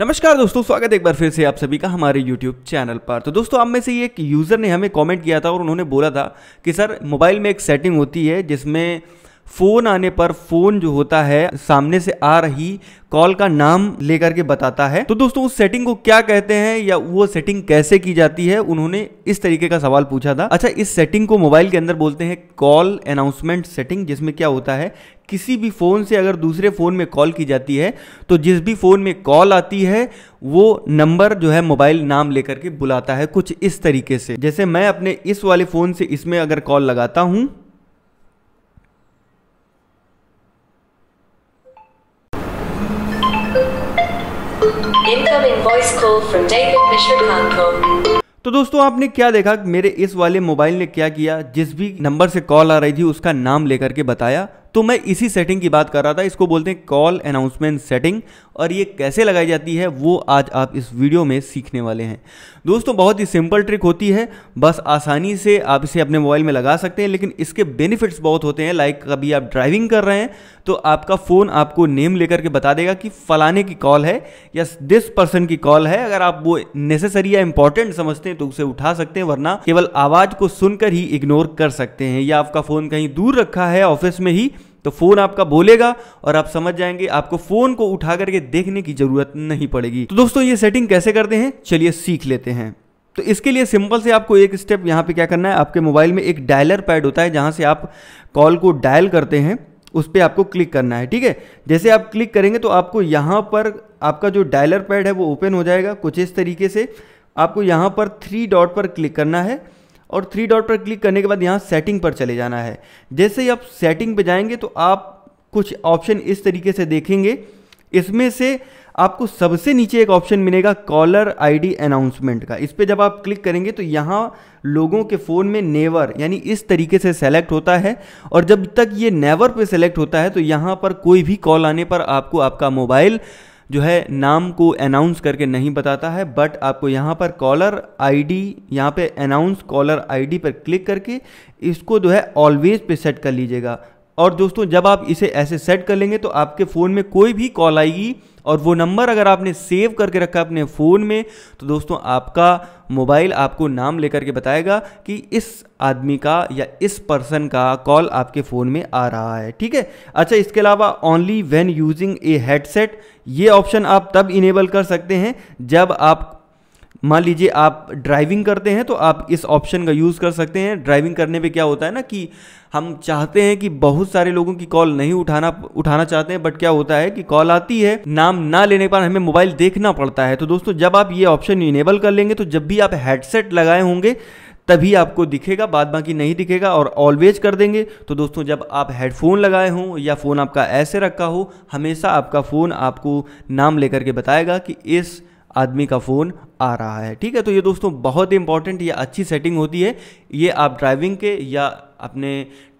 नमस्कार दोस्तों स्वागत एक बार फिर से आप सभी का हमारे YouTube चैनल पर तो दोस्तों आप में से एक यूज़र ने हमें कमेंट किया था और उन्होंने बोला था कि सर मोबाइल में एक सेटिंग होती है जिसमें फ़ोन आने पर फ़ोन जो होता है सामने से आ रही कॉल का नाम लेकर के बताता है तो दोस्तों उस सेटिंग को क्या कहते हैं या वो सेटिंग कैसे की जाती है उन्होंने इस तरीके का सवाल पूछा था अच्छा इस सेटिंग को मोबाइल के अंदर बोलते हैं कॉल अनाउंसमेंट सेटिंग जिसमें क्या होता है किसी भी फ़ोन से अगर दूसरे फ़ोन में कॉल की जाती है तो जिस भी फ़ोन में कॉल आती है वो नंबर जो है मोबाइल नाम लेकर के बुलाता है कुछ इस तरीके से जैसे मैं अपने इस वाले फ़ोन से इसमें अगर कॉल लगाता हूँ तो दोस्तों आपने क्या देखा मेरे इस वाले मोबाइल ने क्या किया जिस भी नंबर से कॉल आ रही थी उसका नाम लेकर के बताया तो मैं इसी सेटिंग की बात कर रहा था इसको बोलते हैं कॉल अनाउंसमेंट सेटिंग और ये कैसे लगाई जाती है वो आज आप इस वीडियो में सीखने वाले हैं दोस्तों बहुत ही सिंपल ट्रिक होती है बस आसानी से आप इसे अपने मोबाइल में लगा सकते हैं लेकिन इसके बेनिफिट्स बहुत होते हैं लाइक कभी आप ड्राइविंग कर रहे हैं तो आपका फ़ोन आपको नेम लेकर के बता देगा कि फलाने की कॉल है या दिस पर्सन की कॉल है अगर आप वो नेसेसरी या इंपॉर्टेंट समझते हैं तो उसे उठा सकते हैं वरना केवल आवाज़ को सुनकर ही इग्नोर कर सकते हैं या आपका फ़ोन कहीं दूर रखा है ऑफिस में ही तो फोन आपका बोलेगा और आप समझ जाएंगे आपको फोन को उठा करके देखने की जरूरत नहीं पड़ेगी तो दोस्तों ये सेटिंग कैसे करते हैं चलिए सीख लेते हैं तो इसके लिए सिंपल से आपको एक स्टेप यहाँ पे क्या करना है आपके मोबाइल में एक डायलर पैड होता है जहाँ से आप कॉल को डायल करते हैं उस पर आपको क्लिक करना है ठीक है जैसे आप क्लिक करेंगे तो आपको यहाँ पर आपका जो डायलर पैड है वो ओपन हो जाएगा कुछ इस तरीके से आपको यहाँ पर थ्री डॉट पर क्लिक करना है और थ्री डॉट पर क्लिक करने के बाद यहाँ सेटिंग पर चले जाना है जैसे ही आप सेटिंग पर जाएंगे तो आप कुछ ऑप्शन इस तरीके से देखेंगे इसमें से आपको सबसे नीचे एक ऑप्शन मिलेगा कॉलर आईडी अनाउंसमेंट का इस पर जब आप क्लिक करेंगे तो यहाँ लोगों के फ़ोन में नेवर यानी इस तरीके से सेलेक्ट होता है और जब तक ये नेवर पे सेलेक्ट होता है तो यहाँ पर कोई भी कॉल आने पर आपको आपका मोबाइल जो है नाम को अनाउंस करके नहीं बताता है बट आपको यहाँ पर कॉलर आईडी यहाँ पर अनाउंस कॉलर आईडी पर क्लिक करके इसको जो है ऑलवेज पे सेट कर लीजिएगा और दोस्तों जब आप इसे ऐसे सेट कर लेंगे तो आपके फ़ोन में कोई भी कॉल आएगी और वो नंबर अगर आपने सेव करके रखा अपने फ़ोन में तो दोस्तों आपका मोबाइल आपको नाम लेकर के बताएगा कि इस आदमी का या इस पर्सन का कॉल आपके फ़ोन में आ रहा है ठीक है अच्छा इसके अलावा only when using a headset ये ऑप्शन आप तब इनेबल कर सकते हैं जब आप मान लीजिए आप ड्राइविंग करते हैं तो आप इस ऑप्शन का यूज़ कर सकते हैं ड्राइविंग करने पे क्या होता है ना कि हम चाहते हैं कि बहुत सारे लोगों की कॉल नहीं उठाना उठाना चाहते हैं बट क्या होता है कि कॉल आती है नाम ना लेने पर हमें मोबाइल देखना पड़ता है तो दोस्तों जब आप ये ऑप्शन इनेबल कर लेंगे तो जब भी आप हेडसेट लगाए होंगे तभी आपको दिखेगा बाद बाकी नहीं दिखेगा और ऑलवेज कर देंगे तो दोस्तों जब आप हेडफोन लगाए हों या फ़ोन आपका ऐसे रखा हो हमेशा आपका फ़ोन आपको नाम लेकर के बताएगा कि इस आदमी का फ़ोन आ रहा है ठीक है तो ये दोस्तों बहुत ही इंपॉर्टेंट या अच्छी सेटिंग होती है ये आप ड्राइविंग के या अपने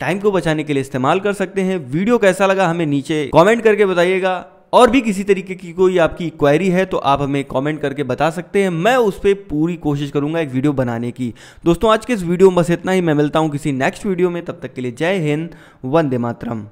टाइम को बचाने के लिए इस्तेमाल कर सकते हैं वीडियो कैसा लगा हमें नीचे कॉमेंट करके बताइएगा और भी किसी तरीके की कोई आपकी क्वायरी है तो आप हमें कमेंट करके बता सकते हैं मैं उस पर पूरी कोशिश करूंगा एक वीडियो बनाने की दोस्तों आज के इस वीडियो में बस इतना ही मैं मिलता हूं किसी नेक्स्ट वीडियो में तब तक के लिए जय हिंद वंदे मातरम